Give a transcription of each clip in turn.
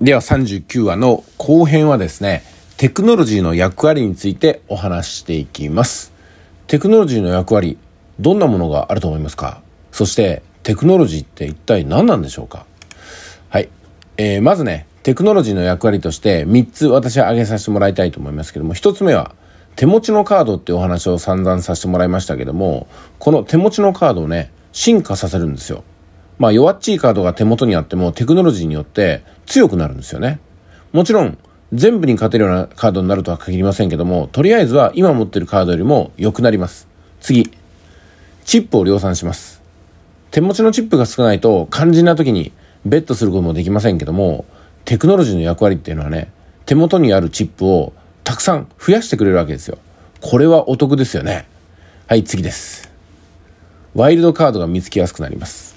では39話の後編はですね、テクノロジーの役割についてお話していきます。テクノロジーの役割、どんなものがあると思いますかそして、テクノロジーって一体何なんでしょうかはい。えー、まずね、テクノロジーの役割として3つ私は挙げさせてもらいたいと思いますけども、1つ目は、手持ちのカードってお話を散々させてもらいましたけども、この手持ちのカードをね、進化させるんですよ。まあ弱っちいカードが手元にあってもテクノロジーによって強くなるんですよね。もちろん全部に勝てるようなカードになるとは限りませんけども、とりあえずは今持ってるカードよりも良くなります。次。チップを量産します。手持ちのチップが少ないと肝心な時にベットすることもできませんけども、テクノロジーの役割っていうのはね、手元にあるチップをたくさん増やしてくれるわけですよ。これはお得ですよね。はい、次です。ワイルドカードが見つけやすくなります。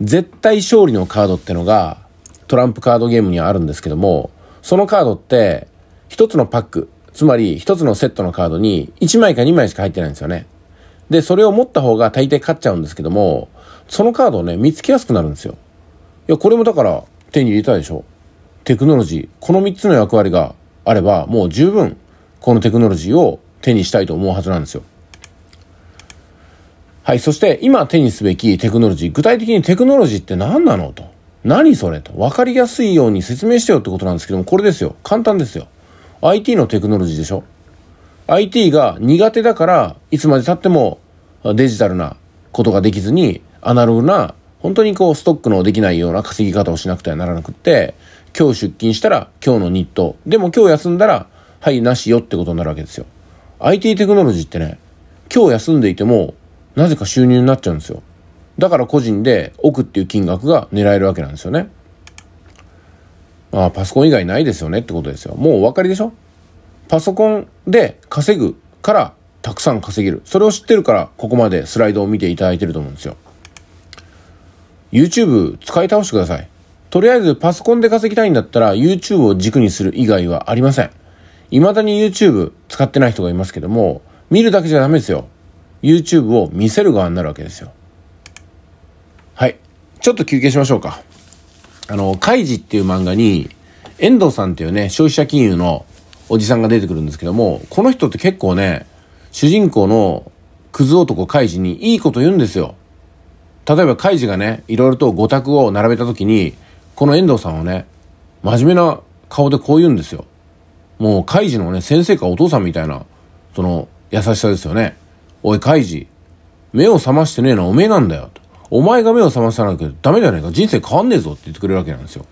絶対勝利のカードってのがトランプカードゲームにはあるんですけども、そのカードって一つのパック、つまり一つのセットのカードに1枚か2枚しか入ってないんですよね。で、それを持った方が大抵勝っちゃうんですけども、そのカードをね、見つけやすくなるんですよ。いや、これもだから手に入れたでしょ。テクノロジー。この3つの役割があれば、もう十分このテクノロジーを手にしたいと思うはずなんですよ。はい。そして、今手にすべきテクノロジー。具体的にテクノロジーって何なのと。何それと。わかりやすいように説明してよってことなんですけども、これですよ。簡単ですよ。IT のテクノロジーでしょ ?IT が苦手だから、いつまで経ってもデジタルなことができずに、アナログな、本当にこう、ストックのできないような稼ぎ方をしなくてはならなくって、今日出勤したら今日の日ト。でも今日休んだら、はい、なしよってことになるわけですよ。IT テクノロジーってね、今日休んでいても、なぜか収入になっちゃうんですよ。だから個人で億っていう金額が狙えるわけなんですよね。まあ、パソコン以外ないですよねってことですよ。もうお分かりでしょパソコンで稼ぐからたくさん稼げる。それを知ってるから、ここまでスライドを見ていただいてると思うんですよ。YouTube 使い倒してください。とりあえずパソコンで稼ぎたいんだったら YouTube を軸にする以外はありません。未だに YouTube 使ってない人がいますけども、見るだけじゃダメですよ。YouTube を見せる側になるわけですよ。はい。ちょっと休憩しましょうか。あの、カイジっていう漫画に、遠藤さんっていうね、消費者金融のおじさんが出てくるんですけども、この人って結構ね、主人公のクズ男カイジにいいこと言うんですよ。例えばカイジがね、いろいろと五択を並べた時に、この遠藤さんはね、真面目な顔でこう言うんですよ。もうカイジのね、先生かお父さんみたいな、その優しさですよね。おい、カイジ、目を覚ましてねえのはおめえなんだよ。お前が目を覚まさなきゃダメじゃねいか。人生変わんねえぞって言ってくれるわけなんですよ。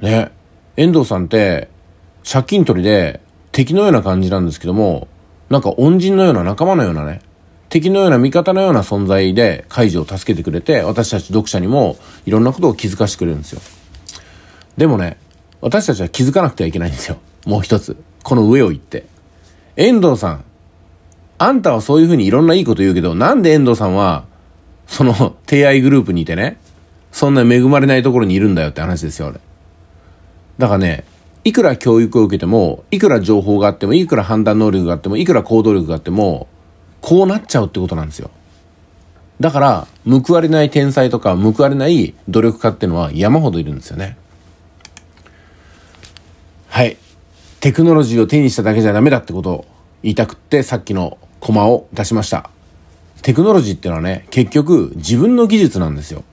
ね。遠藤さんって、借金取りで敵のような感じなんですけども、なんか恩人のような仲間のようなね、敵のような味方のような存在でカイジを助けてくれて、私たち読者にもいろんなことを気づかしてくれるんですよ。でもね、私たちは気づかなくてはいけないんですよ。もう一つ。この上を行って。遠藤さん、あんたはそういうふうにいろんないいこと言うけど、なんで遠藤さんは、その、提愛グループにいてね、そんな恵まれないところにいるんだよって話ですよ、俺。だからね、いくら教育を受けても、いくら情報があっても、いくら判断能力があっても、いくら行動力があっても、こうなっちゃうってことなんですよ。だから、報われない天才とか、報われない努力家っていうのは山ほどいるんですよね。はい。テクノロジーを手にしただけじゃダメだってこと言いたくってさっきのコマを出しました。テクノロジーっていうのはね、結局自分の技術なんですよ。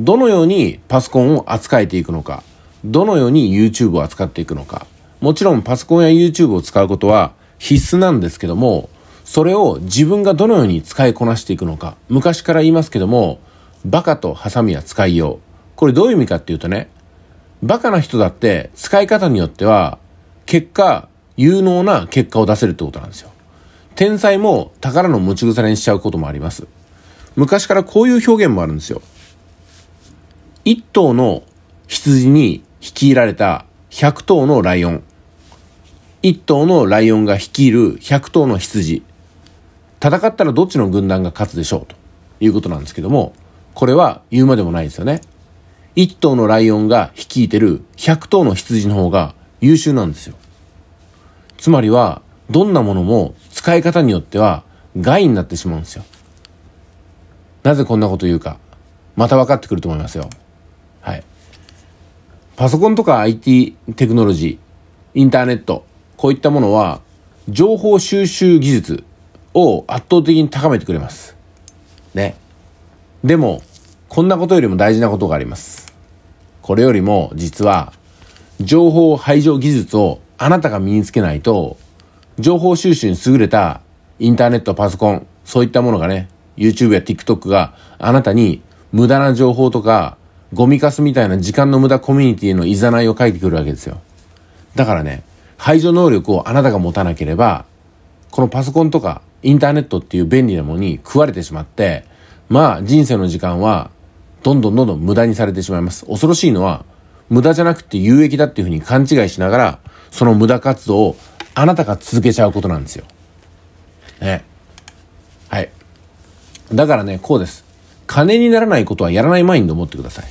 どのようにパソコンを扱えていくのか、どのように YouTube を扱っていくのか。もちろんパソコンや YouTube を使うことは必須なんですけども、それを自分がどのように使いこなしていくのか。昔から言いますけども、バカとハサミは使いよう。これどういう意味かっていうとね、バカな人だって使い方によっては、結果、有能な結果を出せるってことなんですよ。天才も宝の持ち腐れにしちゃうこともあります。昔からこういう表現もあるんですよ。一頭の羊に率いられた100頭のライオン。一頭のライオンが率いる100頭の羊。戦ったらどっちの軍団が勝つでしょうということなんですけども、これは言うまでもないですよね。一頭のライオンが率いてる100頭の羊の方が優秀なんですよ。つまりは、どんなものも使い方によっては害になってしまうんですよ。なぜこんなこと言うか、また分かってくると思いますよ。はい。パソコンとか IT テクノロジー、インターネット、こういったものは、情報収集技術を圧倒的に高めてくれます。ね。でも、こんなことよりも大事なことがあります。これよりも、実は、情報排除技術をあなたが身につけないと、情報収集に優れたインターネット、パソコン、そういったものがね、YouTube や TikTok があなたに無駄な情報とか、ゴミカスみたいな時間の無駄コミュニティのいざないを書いてくるわけですよ。だからね、排除能力をあなたが持たなければ、このパソコンとかインターネットっていう便利なものに食われてしまって、まあ人生の時間はどんどんどんどん無駄にされてしまいます。恐ろしいのは無駄じゃなくて有益だっていうふうに勘違いしながらその無駄活動をあなたが続けちゃうことなんですよ。ね。はい。だからね、こうです。金にならないことはやらないマインドを持ってください。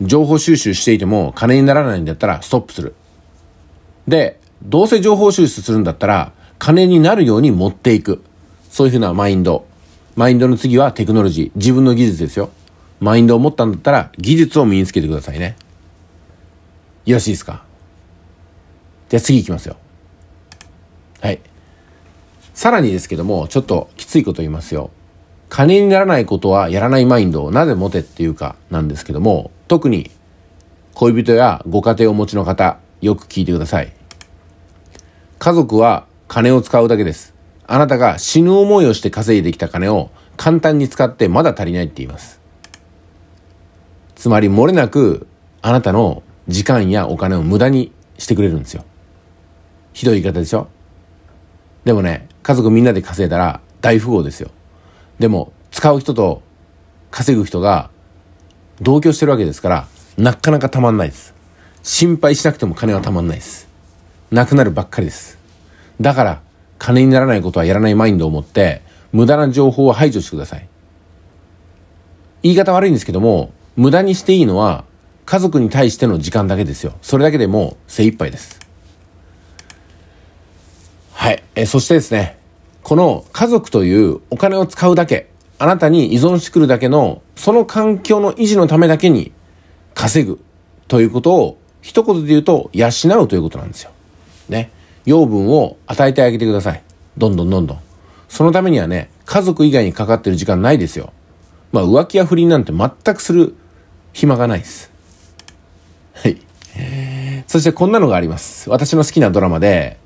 情報収集していても金にならないんだったらストップする。で、どうせ情報収集するんだったら金になるように持っていく。そういうふうなマインド。マインドの次はテクノロジー。自分の技術ですよ。マインドを持ったんだったら技術を身につけてくださいね。よろしいですかじゃあ次いきますよ。はい。さらにですけども、ちょっときついこと言いますよ。金にならないことはやらないマインドをなぜ持てっていうかなんですけども、特に恋人やご家庭をお持ちの方、よく聞いてください。家族は金を使うだけです。あなたが死ぬ思いをして稼いできた金を簡単に使ってまだ足りないって言います。つまり漏れなくあなたの時間やお金を無駄にしてくれるんですよ。ひどい言い方でしょでもね、家族みんなで稼いだら大富豪ですよ。でも、使う人と稼ぐ人が同居してるわけですから、なかなかたまんないです。心配しなくても金はたまんないです。なくなるばっかりです。だから、金にならないことはやらないマインドを持って、無駄な情報は排除してください。言い方悪いんですけども、無駄にしていいのは、家族に対しての時間だけですよ。それだけでも精一杯です。はい。えそしてですね、この家族というお金を使うだけ、あなたに依存してくるだけの、その環境の維持のためだけに稼ぐということを、一言で言うと、養うということなんですよ。ね。養分を与えてあげてください。どんどんどんどん。そのためにはね、家族以外にかかってる時間ないですよ。まあ、浮気や不倫なんて全くする暇がないです。はい。そしてこんなのがあります。私の好きなドラマで、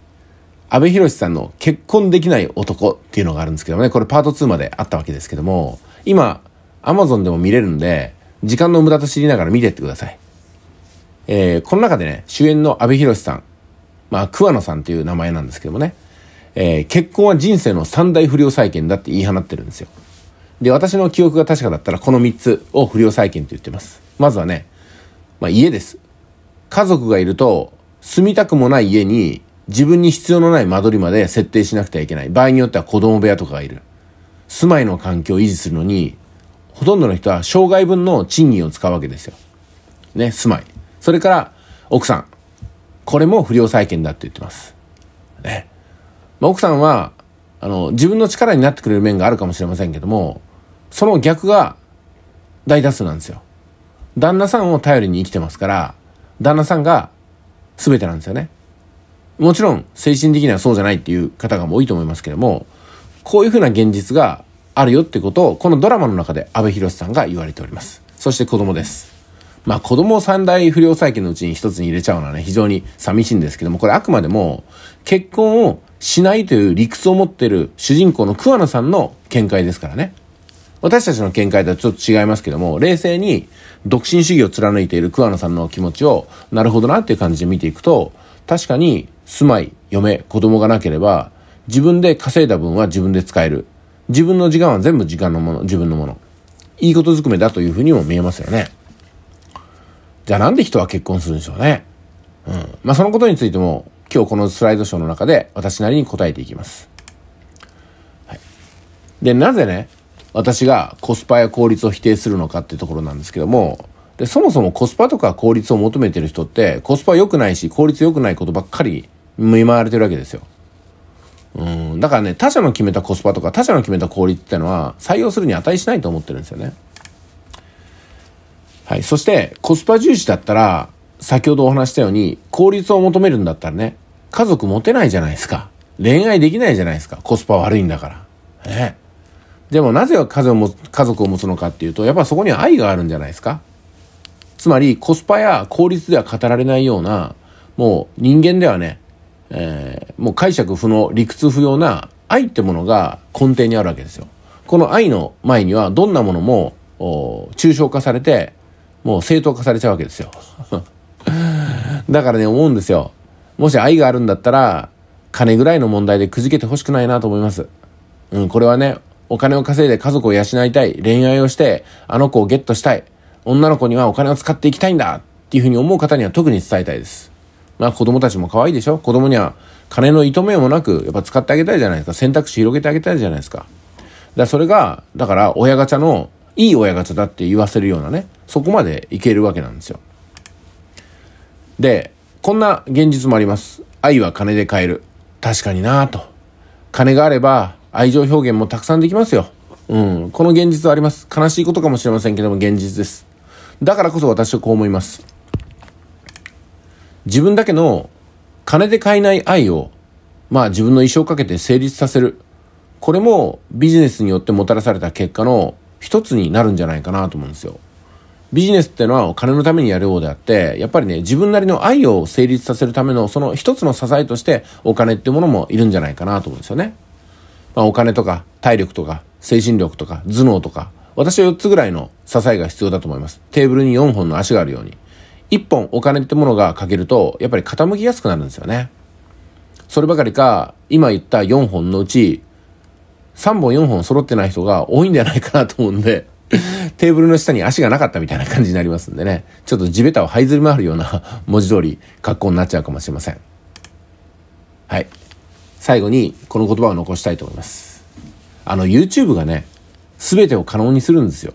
安部寛さんの結婚できない男っていうのがあるんですけどもね、これパート2まであったわけですけども、今、アマゾンでも見れるんで、時間の無駄と知りながら見てってください。えー、この中でね、主演の阿部寛さん、まあ、桑野さんという名前なんですけどもね、えー、結婚は人生の三大不良債権だって言い放ってるんですよ。で、私の記憶が確かだったらこの三つを不良債権と言ってます。まずはね、まあ、家です。家族がいると、住みたくもない家に自分に必要のない間取りまで設定しなくてはいけない。場合によっては子供部屋とかがいる。住まいの環境を維持するのに、ほとんどの人は障害分の賃金を使うわけですよ。ね、住まい。それから、奥さん。これも不良債権だって言ってます。ね。まあ、奥さんは、あの、自分の力になってくれる面があるかもしれませんけども、その逆が大多数なんですよ。旦那さんを頼りに生きてますから、旦那さんが全てなんですよね。もちろん精神的にはそうじゃないっていう方が多いと思いますけども、こういうふうな現実があるよってことを、このドラマの中で安部博さんが言われております。そして子供です。まあ子供を三大不良債権のうちに一つに入れちゃうのはね、非常に寂しいんですけども、これあくまでも結婚をしないという理屈を持っている主人公の桑名さんの見解ですからね。私たちの見解とはちょっと違いますけども、冷静に独身主義を貫いている桑名さんの気持ちを、なるほどなっていう感じで見ていくと、確かに住まい、嫁、子供がなければ、自分で稼いだ分は自分で使える。自分の時間は全部時間のもの、自分のもの。いいことずくめだというふうにも見えますよね。じゃあなんで人は結婚するんでしょうね。うん。まあ、そのことについても、今日このスライドショーの中で私なりに答えていきます。はい。で、なぜね、私がコスパや効率を否定するのかっていうところなんですけども、で、そもそもコスパとか効率を求めてる人って、コスパ良くないし、効率良くないことばっかり見舞われてるわけですよ。うんだからね他社の決めたコスパとか他社の決めた効率ってのは採用するに値しないと思ってるんですよね。はい、そしてコスパ重視だったら先ほどお話したように効率を求めるんだったらね家族持てないじゃないですか恋愛できないじゃないですかコスパ悪いんだから。ね、でもなぜ家族を家族を持つのかっていうとやっぱそこには愛があるんじゃないですかつまりコスパや効率では語られないようなもう人間ではねえー、もう解釈不能、理屈不要な愛ってものが根底にあるわけですよ。この愛の前にはどんなものも抽象化されて、もう正当化されちゃうわけですよ。だからね、思うんですよ。もし愛があるんだったら、金ぐらいの問題でくじけてほしくないなと思います。うん、これはね、お金を稼いで家族を養いたい、恋愛をして、あの子をゲットしたい、女の子にはお金を使っていきたいんだっていうふうに思う方には特に伝えたいです。まあ子供たちも可愛いでしょ子供には金の糸目もなく、やっぱ使ってあげたいじゃないですか。選択肢広げてあげたいじゃないですか。だそれが、だから親ガチャの、いい親ガチャだって言わせるようなね、そこまでいけるわけなんですよ。で、こんな現実もあります。愛は金で買える。確かになぁと。金があれば愛情表現もたくさんできますよ。うん。この現実はあります。悲しいことかもしれませんけども現実です。だからこそ私はこう思います。自分だけの金で買えない愛を、まあ自分の意思をかけて成立させる。これもビジネスによってもたらされた結果の一つになるんじゃないかなと思うんですよ。ビジネスってのはお金のためにやるようであって、やっぱりね、自分なりの愛を成立させるためのその一つの支えとしてお金ってものもいるんじゃないかなと思うんですよね。まあお金とか体力とか精神力とか頭脳とか、私は4つぐらいの支えが必要だと思います。テーブルに4本の足があるように。一本お金ってものがかけると、やっぱり傾きやすくなるんですよね。そればかりか、今言った4本のうち、3本4本揃ってない人が多いんじゃないかなと思うんで、テーブルの下に足がなかったみたいな感じになりますんでね、ちょっと地べたを這いずり回るような 文字通り格好になっちゃうかもしれません。はい。最後にこの言葉を残したいと思います。あの YouTube がね、全てを可能にするんですよ。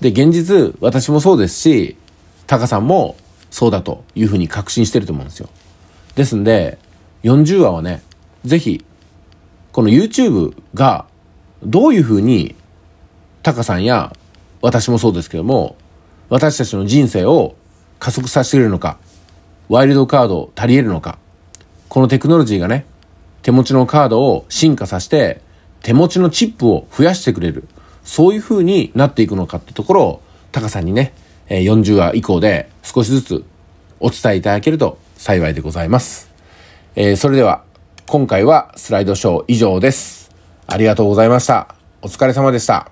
で、現実私もそうですし、タカさんもそうだというふうに確信してると思うんですよ。ですんで、40話はね、ぜひ、この YouTube がどういうふうにタカさんや私もそうですけども、私たちの人生を加速させてくれるのか、ワイルドカードを足り得るのか、このテクノロジーがね、手持ちのカードを進化させて、手持ちのチップを増やしてくれる、そういうふうになっていくのかってところを、タカさんにね、え40話以降で少しずつお伝えいただけると幸いでございます。えー、それでは、今回はスライドショー以上です。ありがとうございました。お疲れ様でした。